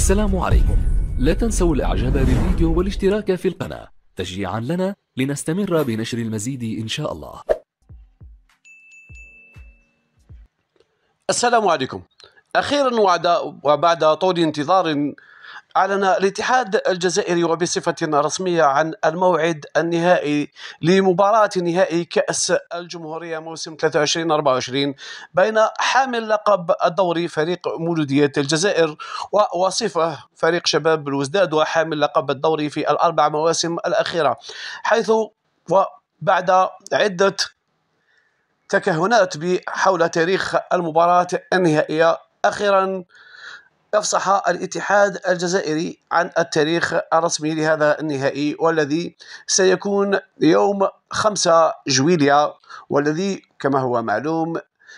السلام عليكم لا تنسوا الاعجاب بالفيديو والاشتراك في القناة تشجيعا لنا لنستمر بنشر المزيد إن شاء الله السلام عليكم أخيرا وبعد طول انتظار أعلن الاتحاد الجزائري وبصفة رسمية عن الموعد النهائي لمباراة نهائي كأس الجمهورية موسم 23-24 بين حامل لقب الدوري فريق مولودية الجزائر ووصفه فريق شباب الوزداد وحامل لقب الدوري في الأربع مواسم الأخيرة حيث وبعد عدة تكهنات حول تاريخ المباراة النهائية أخيرا أفصح الاتحاد الجزائري عن التاريخ الرسمي لهذا النهائي والذي سيكون يوم 5 جويليا والذي كما هو معلوم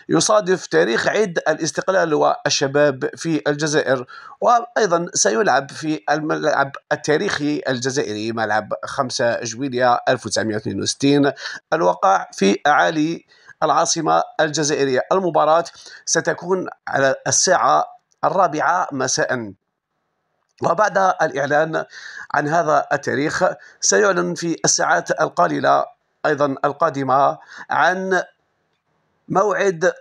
يصادف تاريخ عيد الاستقلال والشباب في الجزائر وأيضا سيلعب في الملعب التاريخي الجزائري ملعب 5 جويليا 1962 الواقع في أعالي العاصمة الجزائرية المباراة ستكون على الساعة الرابعة مساء وبعد الإعلان عن هذا التاريخ سيعلن في الساعات القليلة أيضا القادمة عن موعد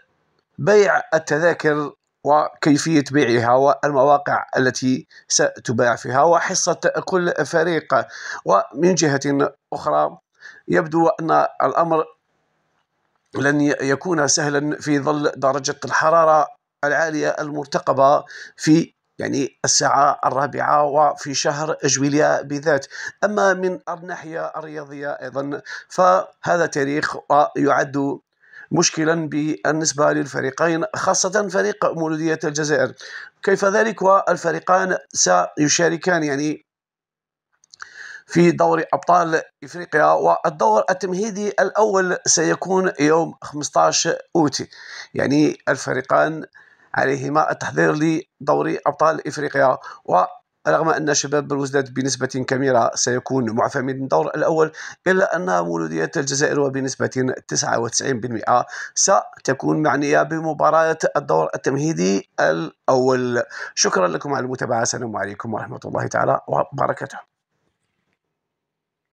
بيع التذاكر وكيفية بيعها والمواقع التي ستباع فيها وحصة كل فريق ومن جهة أخرى يبدو أن الأمر لن يكون سهلا في ظل درجة الحرارة العالية المرتقبة في يعني الساعة الرابعة وفي شهر جويلية بالذات أما من الناحية الرياضية أيضا فهذا تاريخ يعد مشكلا بالنسبة للفريقين خاصة فريق مولودية الجزائر كيف ذلك والفريقان سيشاركان يعني في دوري أبطال إفريقيا والدور التمهيدي الأول سيكون يوم 15 أوتي يعني الفريقان عليهما التحضير لدوري أبطال إفريقيا و رغم أن شباب بلوزداد بنسبة كبيرة سيكون معفى من الدور الأول إلا أن مولودية الجزائر وبنسبة 99% ستكون معنية بمباراة الدور التمهيدي الأول شكرا لكم على المتابعة السلام عليكم ورحمة الله تعالى وبركاته